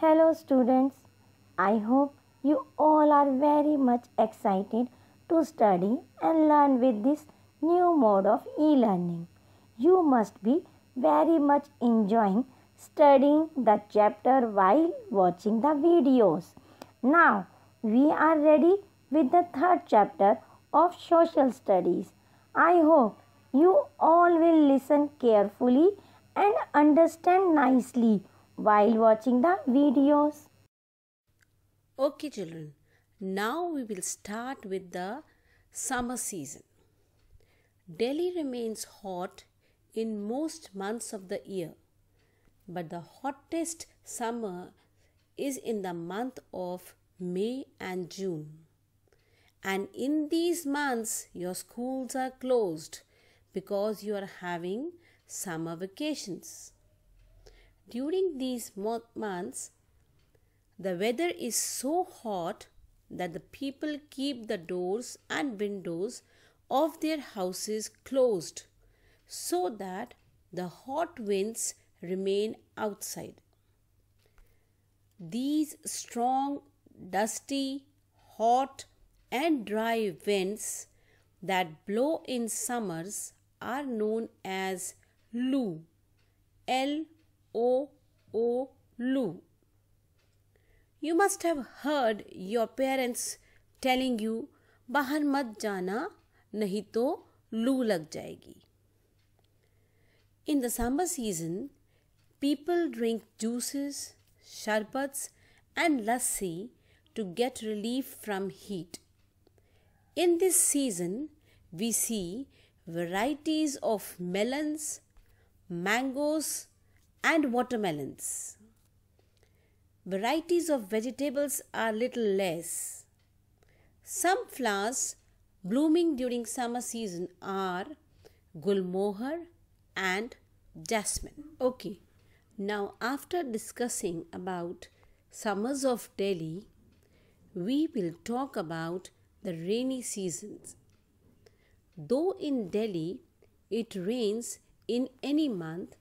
Hello students, I hope you all are very much excited to study and learn with this new mode of e-learning. You must be very much enjoying studying the chapter while watching the videos. Now, we are ready with the third chapter of social studies. I hope you all will listen carefully and understand nicely while watching the videos. Okay children, now we will start with the summer season. Delhi remains hot in most months of the year, but the hottest summer is in the month of May and June. And in these months, your schools are closed because you are having summer vacations. During these months, the weather is so hot that the people keep the doors and windows of their houses closed so that the hot winds remain outside. These strong, dusty, hot, and dry winds that blow in summers are known as lu, L O O Lu. You must have heard your parents telling you, "Bahar मत jana, नहीं तो लू लग In the summer season, people drink juices, sherbets, and lassi to get relief from heat. In this season, we see varieties of melons, mangoes, and watermelons. Varieties of vegetables are little less. Some flowers blooming during summer season are gulmohar and jasmine. Okay, now after discussing about summers of Delhi, we will talk about the rainy seasons. Though in Delhi it rains in any month,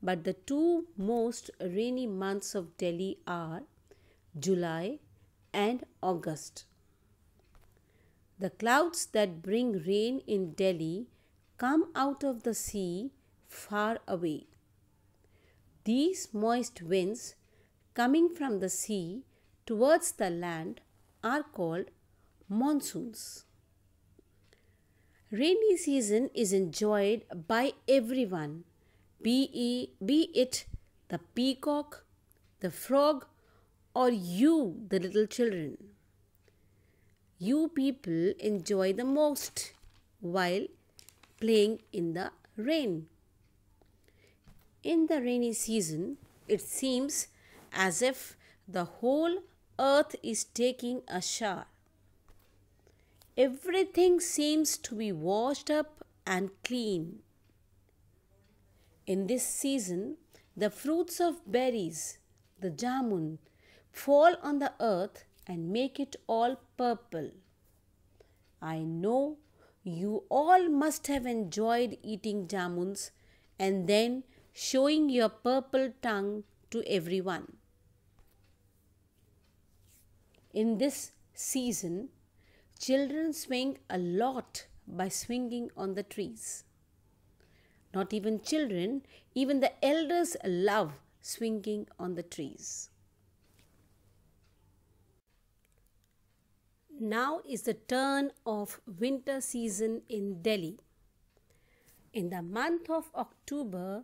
but the two most rainy months of Delhi are July and August. The clouds that bring rain in Delhi come out of the sea far away. These moist winds coming from the sea towards the land are called monsoons. Rainy season is enjoyed by everyone be, be it the peacock, the frog, or you, the little children. You people enjoy the most while playing in the rain. In the rainy season, it seems as if the whole earth is taking a shower. Everything seems to be washed up and clean. In this season, the fruits of berries, the jamun, fall on the earth and make it all purple. I know you all must have enjoyed eating jamuns and then showing your purple tongue to everyone. In this season, children swing a lot by swinging on the trees. Not even children, even the elders love swinging on the trees. Now is the turn of winter season in Delhi. In the month of October,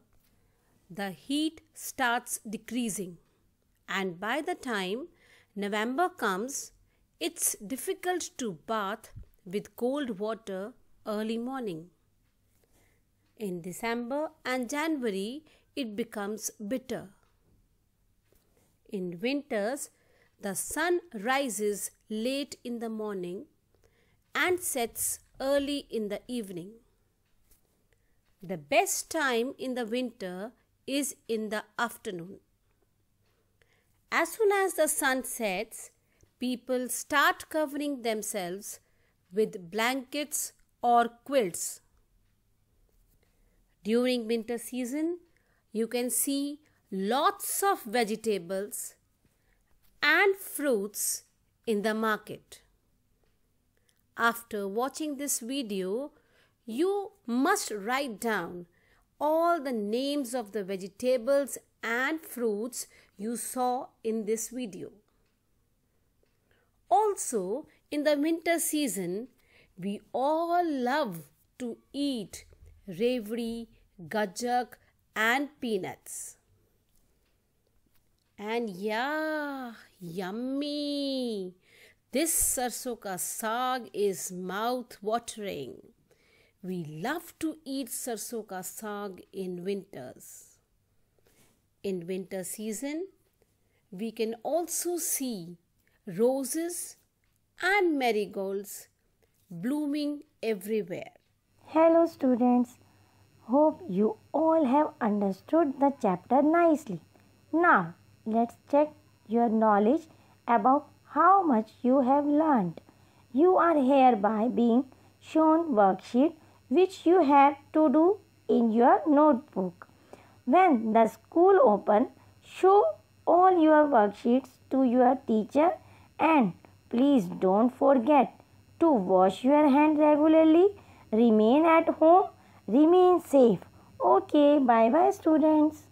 the heat starts decreasing and by the time November comes, it's difficult to bath with cold water early morning. In December and January, it becomes bitter. In winters, the sun rises late in the morning and sets early in the evening. The best time in the winter is in the afternoon. As soon as the sun sets, people start covering themselves with blankets or quilts. During winter season, you can see lots of vegetables and fruits in the market. After watching this video, you must write down all the names of the vegetables and fruits you saw in this video. Also, in the winter season, we all love to eat ravi, gajak and peanuts. And yeah, yummy! This sarsoka sag is mouth-watering. We love to eat sarsoka sag in winters. In winter season, we can also see roses and marigolds blooming everywhere. Hello students, Hope you all have understood the chapter nicely. Now, let's check your knowledge about how much you have learned. You are hereby being shown worksheet which you had to do in your notebook. When the school open, show all your worksheets to your teacher and please don't forget to wash your hand regularly, remain at home remain safe okay bye bye students